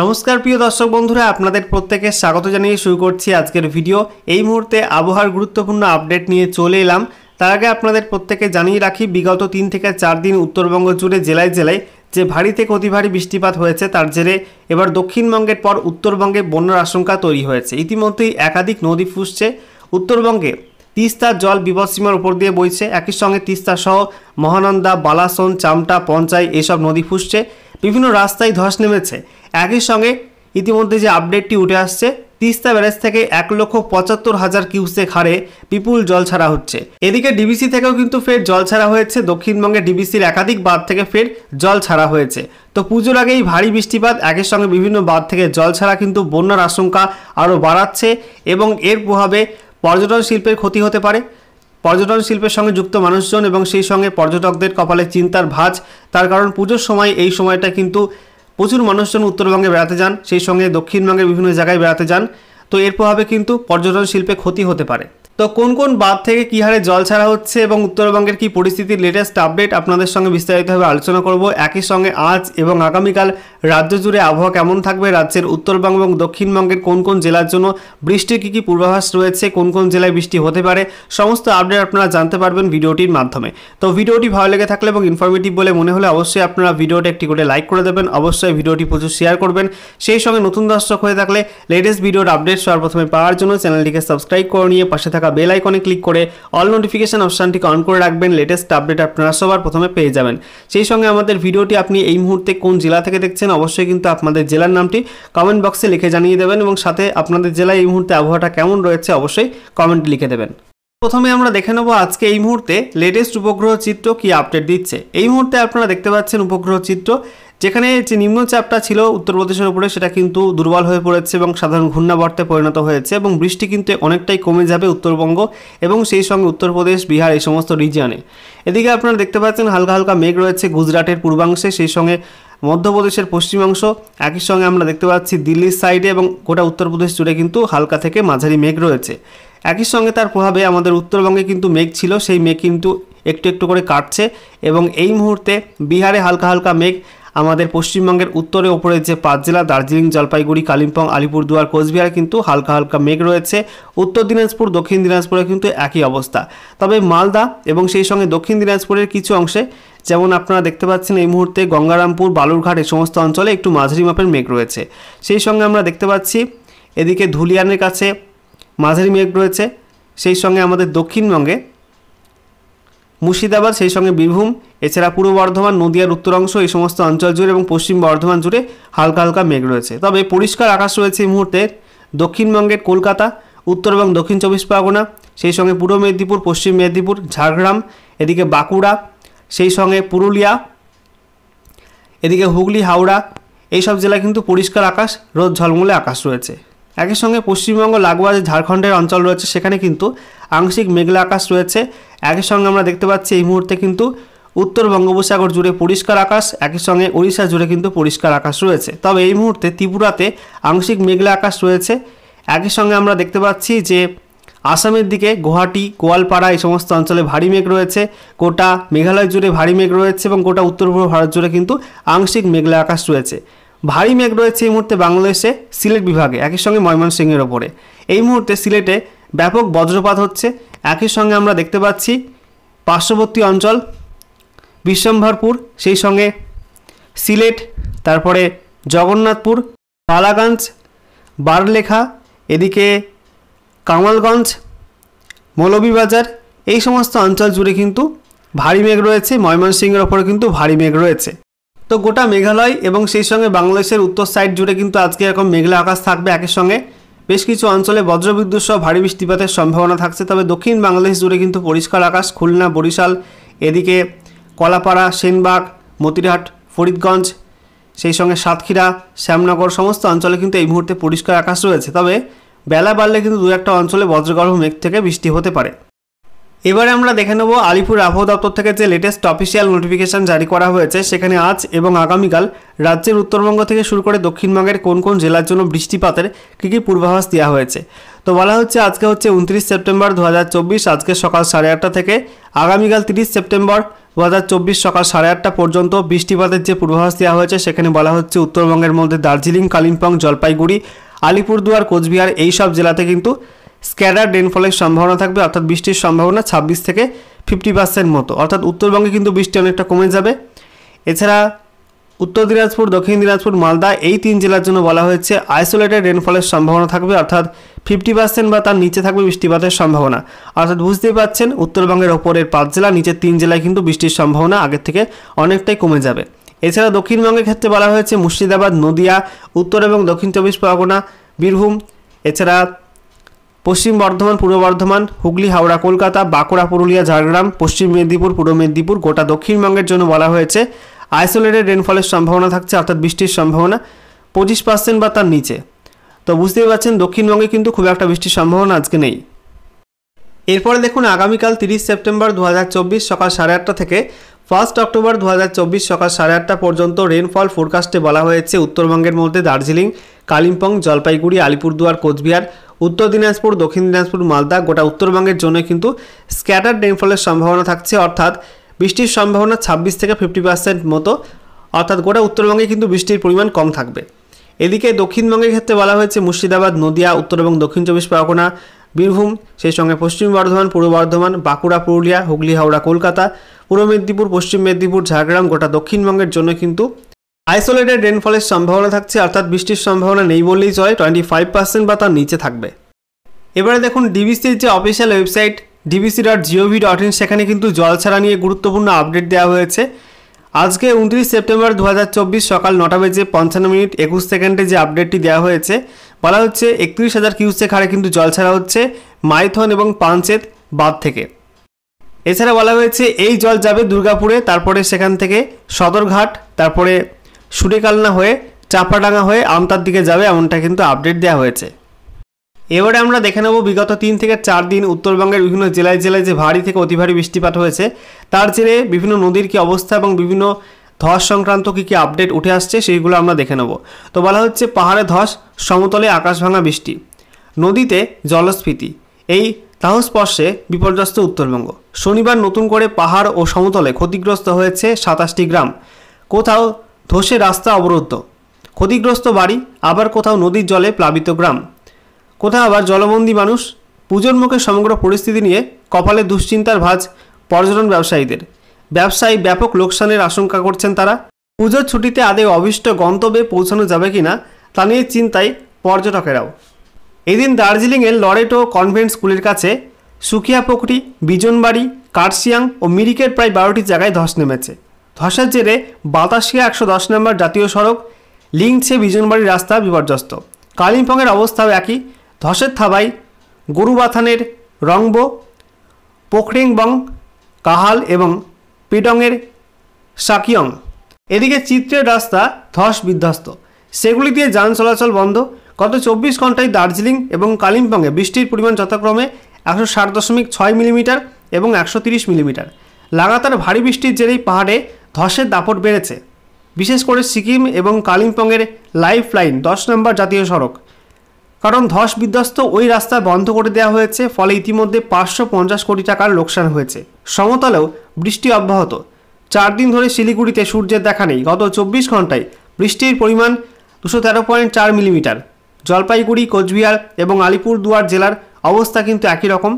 নমস্কার প্রিয় দর্শক বন্ধুরা আপনাদের প্রত্যেকে স্বাগত জানিয়ে শুরু করছি আজকের ভিডিও এই মুহূর্তে আবহাওয়ার গুরুত্বপূর্ণ আপডেট নিয়ে চলে এলাম তার আগে আপনাদের প্রত্যেকে জানিয়ে রাখি বিগত তিন থেকে চার দিন উত্তরবঙ্গ জুড়ে জেলায় জেলায় যে ভারী থেকে অতি ভারী বৃষ্টিপাত হয়েছে তার জেরে এবার দক্ষিণবঙ্গের পর উত্তরবঙ্গে বন্যার আশঙ্কা তৈরি হয়েছে ইতিমধ্যেই একাধিক নদী ফুসছে উত্তরবঙ্গে তিস্তার জল বিপদসীমার উপর দিয়ে বইছে একই সঙ্গে তিস্তাসহ মহানন্দা বালাসন চামটা পঞ্চাই এসব নদী ফুসছে বিভিন্ন রাস্তায় ধস নেমেছে একই সঙ্গে ইতিমধ্যে যে আপডেটটি উঠে আসছে তিস্তা ব্যারেজ থেকে এক লক্ষ পঁচাত্তর হাজার কিউসেক হারে বিপুল জল ছাড়া হচ্ছে এদিকে ডিবিসি থেকেও কিন্তু ফের জল ছাড়া হয়েছে দক্ষিণবঙ্গে ডিবিসির একাধিক বাঁধ থেকে ফের জল ছাড়া হয়েছে তো পুজোর আগেই ভারী বৃষ্টিপাত একের সঙ্গে বিভিন্ন বাঁধ থেকে জল ছাড়া কিন্তু বন্যার আশঙ্কা আরও বাড়াচ্ছে এবং এর প্রভাবে পর্যটন শিল্পের ক্ষতি হতে পারে পর্যটন শিল্পের সঙ্গে যুক্ত মানুষজন এবং সেই সঙ্গে পর্যটকদের কপালে চিন্তার ভাঁজ তার কারণ পুজোর সময় এই সময়টা কিন্তু প্রচুর মানুষজন উত্তরবঙ্গে বেড়াতে যান সেই সঙ্গে দক্ষিণবঙ্গের বিভিন্ন জায়গায় বেড়াতে যান তো এর প্রভাবে কিন্তু পর্যটন শিল্পে ক্ষতি হতে পারে তো কোন কোন বাদ থেকে কী হারে জল ছাড়া হচ্ছে এবং উত্তরবঙ্গের কি পরিস্থিতির লেটেস্ট আপডেট আপনাদের সঙ্গে বিস্তারিতভাবে আলোচনা করব একই সঙ্গে আজ এবং আগামীকাল রাজ্য জুড়ে আবহাওয়া কেমন থাকবে রাজ্যের উত্তরবঙ্গ এবং দক্ষিণবঙ্গের কোন কোন জেলার জন্য বৃষ্টির কী কী পূর্বাভাস রয়েছে কোন কোন জেলায় বৃষ্টি হতে পারে সমস্ত আপডেট আপনারা জানতে পারবেন ভিডিওটির মাধ্যমে তো ভিডিওটি ভালো লেগে থাকলে এবং ইনফরমেটিভ বলে মনে হলে অবশ্যই আপনারা ভিডিওটি একটি করে লাইক করে দেবেন অবশ্যই ভিডিওটি প্রচুর শেয়ার করবেন সেই সঙ্গে নতুন দর্শক হয়ে থাকলে লেটেস্ট ভিডিওর আপডেট সবার প্রথমে পাওয়ার জন্য চ্যানেলটিকে সাবস্ক্রাইব করে নিয়ে পাশে থাকা বেল আইকনে ক্লিক করে অল নোটিফিকেশান অপশানটিকে অন করে রাখবেন লেটেস্ট আপডেট আপনারা সবার প্রথমে পেয়ে যাবেন সেই সঙ্গে আমাদের ভিডিওটি আপনি এই মুহূর্তে কোন জেলা থেকে দেখছেন অবশ্যই কিন্তু আপনাদের জেলার নামটি কমেন্ট বক্সে লিখে জানিয়ে দেবেন এবং সাথে আপনাদের জেলায় এই মুহূর্তে আবহাওয়াটা কেমন রয়েছে অবশ্যই কমেন্ট লিখে দেবেন প্রথমে আমরা দেখে নেব আজকে এই মুহূর্তে লেটেস্ট উপগ্রহ চিত্র কি আপডেট দিচ্ছে এই মুহূর্তে আপনারা দেখতে পাচ্ছেন উপগ্রহ চিত্র যেখানে যে নিম্নচাপটা ছিল উত্তরপ্রদেশের উপরে সেটা কিন্তু দুর্বল হয়ে পড়েছে এবং সাধারণ ঘূর্ণাবর্তে পরিণত হয়েছে এবং বৃষ্টি কিন্তু অনেকটাই কমে যাবে উত্তরবঙ্গ এবং সেই সঙ্গে উত্তরপ্রদেশ বিহার এই সমস্ত রিজিয়নে এদিকে আপনারা দেখতে পাচ্ছেন হালকা হালকা মেঘ রয়েছে গুজরাটের পূর্বাংশে সেই সঙ্গে মধ্যপ্রদেশের পশ্চিমাংশ একই সঙ্গে আমরা দেখতে পাচ্ছি দিল্লির সাইডে এবং গোটা উত্তরপ্রদেশ জুড়ে কিন্তু হালকা থেকে মাঝারি মেঘ রয়েছে একই সঙ্গে তার প্রভাবে আমাদের উত্তরবঙ্গে কিন্তু মেঘ ছিল সেই মেঘ কিন্তু একটু একটু করে কাটছে এবং এই মুহূর্তে বিহারে হালকা হালকা মেঘ আমাদের পশ্চিমবঙ্গের উত্তরে ওপরের যে পাঁচ জেলা দার্জিলিং জলপাইগুড়ি কালিম্পং আলিপুরদুয়ার কোচবিহার কিন্তু হালকা হালকা মেঘ রয়েছে উত্তর দিনাজপুর দক্ষিণ দিনাজপুরে কিন্তু একই অবস্থা তবে মালদা এবং সেই সঙ্গে দক্ষিণ দিনাজপুরের কিছু অংশে যেমন আপনারা দেখতে পাচ্ছেন এই মুহূর্তে গঙ্গারামপুর বালুরঘাট এই সমস্ত অঞ্চলে একটু মাঝারি মাপের মেঘ রয়েছে সেই সঙ্গে আমরা দেখতে পাচ্ছি এদিকে ধুলিয়ানের কাছে মাঝারি মেঘ রয়েছে সেই সঙ্গে আমাদের দক্ষিণবঙ্গে মুর্শিদাবাদ সেই সঙ্গে বীরভূম এছাড়া পূর্ব বর্ধমান নদিয়ার উত্তর অংশ এই সমস্ত অঞ্চল জুড়ে এবং পশ্চিম বর্ধমান জুড়ে হালকা হালকা মেঘ রয়েছে তবে পরিষ্কার আকাশ রয়েছে এই মুহূর্তে দক্ষিণবঙ্গের কলকাতা উত্তর এবং দক্ষিণ চব্বিশ পরগনা সেই সঙ্গে পূর্ব মেদিনীপুর পশ্চিম মেদিনীপুর ঝাড়গ্রাম এদিকে বাঁকুড়া সেই সঙ্গে পুরুলিয়া এদিকে হুগলি হাওড়া এইসব জেলায় কিন্তু পরিষ্কার আকাশ রোদ ঝলমলে আকাশ রয়েছে একই সঙ্গে পশ্চিমবঙ্গ লাগোয়া যে ঝাড়খণ্ডের অঞ্চল রয়েছে সেখানে কিন্তু আংশিক মেঘলা আকাশ রয়েছে একই সঙ্গে আমরা দেখতে পাচ্ছি এই মুহূর্তে কিন্তু উত্তর বঙ্গোপসাগর জুড়ে পরিষ্কার আকাশ একই সঙ্গে ওড়িশা জুড়ে কিন্তু পরিষ্কার আকাশ রয়েছে তবে এই মুহূর্তে ত্রিপুরাতে আংশিক মেঘলা আকাশ রয়েছে একই সঙ্গে আমরা দেখতে পাচ্ছি যে আসামের দিকে গুয়াহাটি গোয়ালপাড়া এই সমস্ত অঞ্চলে ভারী মেঘ রয়েছে গোটা মেঘালয় জুড়ে ভারী মেঘ রয়েছে এবং গোটা উত্তর পূর্ব ভারত জুড়ে কিন্তু আংশিক মেঘলা আকাশ রয়েছে ভারী মেঘ রয়েছে এই মুহূর্তে বাংলাদেশে সিলেট বিভাগে একই সঙ্গে ময়মনসিংহের ওপরে এই মুহূর্তে সিলেটে ব্যাপক বজ্রপাত হচ্ছে একই সঙ্গে আমরা দেখতে পাচ্ছি পার্শ্ববর্তী অঞ্চল বিশ্বম্ভরপুর সেই সঙ্গে সিলেট তারপরে জগন্নাথপুর পালাগঞ্জ বারলেখা এদিকে কামালগঞ্জ মৌলভীবাজার এই সমস্ত অঞ্চল জুড়ে কিন্তু ভারী মেঘ রয়েছে ময়মনসিংহের ওপরে কিন্তু ভারী মেঘ রয়েছে তো গোটা মেঘালয় এবং সেই সঙ্গে বাংলাদেশের উত্তর সাইড জুড়ে কিন্তু আজকে এরকম মেঘলা আকাশ থাকবে একের সঙ্গে বেশ কিছু অঞ্চলে বজ্রবিদ্যুৎ সহ ভারী বৃষ্টিপাতের সম্ভাবনা থাকছে তবে দক্ষিণ বাংলাদেশ জুড়ে কিন্তু পরিষ্কার আকাশ খুলনা বরিশাল এদিকে কলাপাড়া সেনবাগ মতিরহাট ফরিদগঞ্জ সেই সঙ্গে সাতক্ষীরা শ্যামনগর সমস্ত অঞ্চলে কিন্তু এই মুহূর্তে পরিষ্কার আকাশ রয়েছে তবে বেলা বাড়লে কিন্তু দু একটা অঞ্চলে বজ্রগর্ভ মেঘ থেকে বৃষ্টি হতে পারে এবারে আমরা দেখে নেব আলিপুর আবহাওয়া দপ্তর থেকে যে লেটেস্ট অফিসিয়াল নোটিফিকেশান জারি করা হয়েছে সেখানে আজ এবং আগামীকাল রাজ্যের উত্তরবঙ্গ থেকে শুরু করে দক্ষিণবঙ্গের কোন কোন জেলার জন্য বৃষ্টিপাতের কী কী পূর্বাভাস দেওয়া হয়েছে তো বলা হচ্ছে আজকে হচ্ছে উনত্রিশ সেপ্টেম্বর দু আজকে সকাল সাড়ে আটটা থেকে আগামীকাল তিরিশ সেপ্টেম্বর দু সকাল সাড়ে আটটা পর্যন্ত বৃষ্টিপাতের যে পূর্বাভাস দেওয়া হয়েছে সেখানে বলা হচ্ছে উত্তরবঙ্গের মধ্যে দার্জিলিং কালিম্পং জলপাইগুড়ি আলিপুরদুয়ার কোচবিহার এই সব জেলাতে কিন্তু স্ক্যাডার রেনফলের সম্ভাবনা থাকবে অর্থাৎ বৃষ্টির সম্ভাবনা ছাব্বিশ থেকে ফিফটি পার্সেন্ট মতো অর্থাৎ উত্তরবঙ্গে কিন্তু বৃষ্টি অনেকটা কমে যাবে এছাড়া উত্তর দিনাজপুর দক্ষিণ দিনাজপুর মালদা এই তিন জেলার জন্য বলা হয়েছে আইসোলেটেড রেনফলের সম্ভাবনা থাকবে অর্থাৎ ফিফটি পার্সেন্ট বা তার নিচে থাকবে বৃষ্টিপাতের সম্ভাবনা অর্থাৎ বুঝতেই পাচ্ছেন উত্তরবঙ্গের ওপরের পাঁচ জেলা নিচের তিন জেলায় কিন্তু বৃষ্টির সম্ভাবনা আগের থেকে অনেকটাই কমে যাবে এছাড়া দক্ষিণবঙ্গের ক্ষেত্রে বলা হয়েছে মুর্শিদাবাদ নদিয়া উত্তর এবং দক্ষিণ চব্বিশ পরগনা বীরভূম এছাড়া পশ্চিম বর্ধমান পূর্ব বর্ধমান হুগলি হাওড়া কলকাতা বাঁকুড়া পুরুলিয়া ঝাড়গ্রাম পশ্চিম মেদিনীপুর পূর্ব মেদিনীপুর গোটা দক্ষিণবঙ্গের জন্য বলা হয়েছে আইসোলেটেড রেনফলের সম্ভাবনা থাকছে অর্থাৎ বৃষ্টির সম্ভাবনা পঁচিশ পার্সেন্ট বা তার নিচে তো বুঝতেই পারছেন দক্ষিণবঙ্গে কিন্তু খুব একটা বৃষ্টির সম্ভাবনা আজকে নেই এরপরে দেখুন আগামীকাল তিরিশ সেপ্টেম্বর দু সকাল সাড়ে আটটা থেকে ফার্স্ট অক্টোবর দু সকাল সাড়ে আটটা পর্যন্ত রেনফল ফোরকাস্টে বলা হয়েছে উত্তরবঙ্গের মধ্যে দার্জিলিং কালিম্পং জলপাইগুড়ি আলিপুরদুয়ার কোচবিহার উত্তর দিনাজপুর দক্ষিণ দিনাজপুর মালদা গোটা উত্তরবঙ্গের জন্য কিন্তু স্ক্যাটার রেনফলের সম্ভাবনা থাকছে অর্থাৎ বৃষ্টির সম্ভাবনা ছাব্বিশ থেকে ফিফটি পার্সেন্ট মতো অর্থাৎ গোটা উত্তরবঙ্গে কিন্তু বৃষ্টির পরিমাণ কম থাকবে এদিকে দক্ষিণবঙ্গের ক্ষেত্রে বলা হয়েছে মুর্শিদাবাদ নদিয়া উত্তর এবং দক্ষিণ চব্বিশ পরগনা বীরভূম সেই সঙ্গে পশ্চিম বর্ধমান পূর্ব বর্ধমান বাঁকুড়া পুরুলিয়া হুগলি হাওড়া কলকাতা পূর্ব মেদিনীপুর পশ্চিম মেদিনীপুর ঝাড়গ্রাম গোটা দক্ষিণবঙ্গের জন্য কিন্তু আইসোলেটেড রেনফলের সম্ভাবনা থাকছে অর্থাৎ বৃষ্টির সম্ভাবনা নেই বললেই চলে টোয়েন্টি ফাইভ পার্সেন্ট বা তার নিচে থাকবে এবারে দেখুন ডিবিসির যে official website DBC dot gov dot in সেখানে কিন্তু জল ছাড়া নিয়ে গুরুত্বপূর্ণ আপডেট দেওয়া হয়েছে আজকে উনত্রিশ সেপ্টেম্বর দু সকাল নটা বেজে পঞ্চান্ন মিনিট একুশ সেকেন্ডে যে আপডেটটি দেওয়া হয়েছে বলা হচ্ছে একত্রিশ হাজার কিউসেক হারে কিন্তু জল ছাড়া হচ্ছে মাইথন এবং পাঞ্চেত বাদ থেকে এছাড়া বলা হয়েছে এই জল যাবে দুর্গাপুরে তারপরে সেখান থেকে সদরঘাট তারপরে সুরেকালনা হয়ে চাপাডাঙ্গা হয়ে আমতার দিকে যাবে এমনটা কিন্তু আপডেট দেওয়া হয়েছে এবারে আমরা দেখে নেব বিগত তিন থেকে চার দিন উত্তরবঙ্গের বিভিন্ন জেলায় জেলায় যে ভারী থেকে অতি ভারী বৃষ্টিপাত হয়েছে তার জেরে বিভিন্ন নদীর কী অবস্থা এবং বিভিন্ন ধস সংক্রান্ত কী কী আপডেট উঠে আসছে সেইগুলো আমরা দেখে নেব তো বলা হচ্ছে পাহাড়ে ধস সমতলে আকাশ ভাঙা বৃষ্টি নদীতে জলস্ফীতি এই তাহস্পর্শে বিপর্যস্ত উত্তরবঙ্গ শনিবার নতুন করে পাহাড় ও সমতলে ক্ষতিগ্রস্ত হয়েছে সাতাশটি গ্রাম কোথাও ধসে রাস্তা অবরুদ্ধ ক্ষতিগ্রস্ত বাড়ি আবার কোথাও নদীর জলে প্লাবিত গ্রাম কোথাও আবার জলবন্দী মানুষ পুজোর মুখে সমগ্র পরিস্থিতি নিয়ে কপালে দুশ্চিন্তার ভাজ পর্যটন ব্যবসায়ীদের ব্যবসায়ী ব্যাপক লোকসানের আশঙ্কা করছেন তারা পুজোর ছুটিতে আদে অবিষ্ট গন্তব্যে পৌঁছানো যাবে কিনা তা নিয়ে চিন্তায় পর্যটকেরাও এদিন দার্জিলিংয়ের লরেটো কনভেন্ট স্কুলের কাছে সুকিয়াপকরি বিজনবাড়ি কার্সিয়াং ও মিরিকের প্রায় বারোটি জায়গায় ধস নেমেছে ধসের জেরে বাতাসিয়া একশো দশ নম্বর জাতীয় সড়ক লিংছে বিজনবাড়ির রাস্তা বিপর্যস্ত কালিম্পংয়ের অবস্থাও একই ধসের থাবাই গরুবাথানের রংব পোখরিংবং কাহাল এবং পিডংয়ের সাকিয়ং এদিকে চিত্রের রাস্তা ধস বিধ্বস্ত সেগুলি দিয়ে যান চলাচল বন্ধ গত চব্বিশ ঘন্টায় দার্জিলিং এবং কালিম্পংয়ে বৃষ্টির পরিমাণ যথাক্রমে একশো ষাট দশমিক ছয় মিলিমিটার এবং একশো তিরিশ মিলিমিটার লাগাতার ভারী বৃষ্টির জেরেই পাহাড়ে ধসের দাপট বেড়েছে বিশেষ করে সিকিম এবং কালিম্পংয়ের লাইফ লাইন দশ নম্বর জাতীয় সড়ক কারণ ধস বিধ্বস্ত ওই রাস্তা বন্ধ করে দেওয়া হয়েছে ফলে ইতিমধ্যে পাঁচশো পঞ্চাশ কোটি টাকার লোকসান হয়েছে সমতলেও বৃষ্টি অব্যাহত চার দিন ধরে শিলিগুড়িতে সূর্যের দেখা নেই গত চব্বিশ ঘন্টায় বৃষ্টির পরিমাণ দুশো তেরো পয়েন্ট চার মিলিমিটার জলপাইগুড়ি কোচবিহার এবং আলিপুরদুয়ার জেলার অবস্থা কিন্তু একই রকম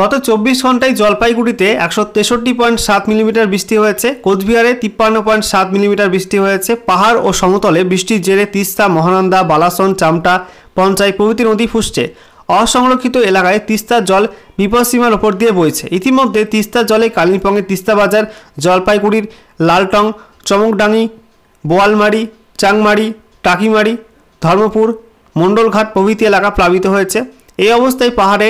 গত চব্বিশ ঘন্টায় জলপাইগুড়িতে একশো তেষট্টি পয়েন্ট সাত মিলিমিটার বৃষ্টি হয়েছে কোচবিহারে তিপ্পান্ন পয়েন্ট সাত মিলিমিটার বৃষ্টি হয়েছে পাহাড় ও সমতলে বৃষ্টির জেরে তিস্তা মহানন্দা বালাসন চামটা পঞ্চাই প্রভৃতি নদী ফুসছে অসংরক্ষিত এলাকায় তিস্তার জল বিপদসীমার ওপর দিয়ে বইছে ইতিমধ্যে তিস্তা জলে কালিম্পংয়ের তিস্তা বাজার জলপাইগুড়ির লালটং চমকডাঙ্গি বোয়ালমারি চাংমারি টাকিমারি ধর্মপুর মণ্ডলঘাট প্রভৃতি এলাকা প্লাবিত হয়েছে এই অবস্থায় পাহাড়ে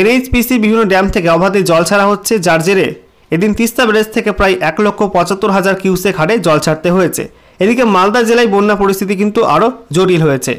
এনএইচপিসির বিভিন্ন ড্যাম থেকে অবাধে জল ছাড়া হচ্ছে যার জেরে এদিন তিস্তা ব্যারেজ থেকে প্রায় এক লক্ষ পঁচাত্তর হাজার কিউসেক হারে জল ছাড়তে হয়েছে এদিকে মালদা জেলায় বন্যা পরিস্থিতি কিন্তু আরও জটিল হয়েছে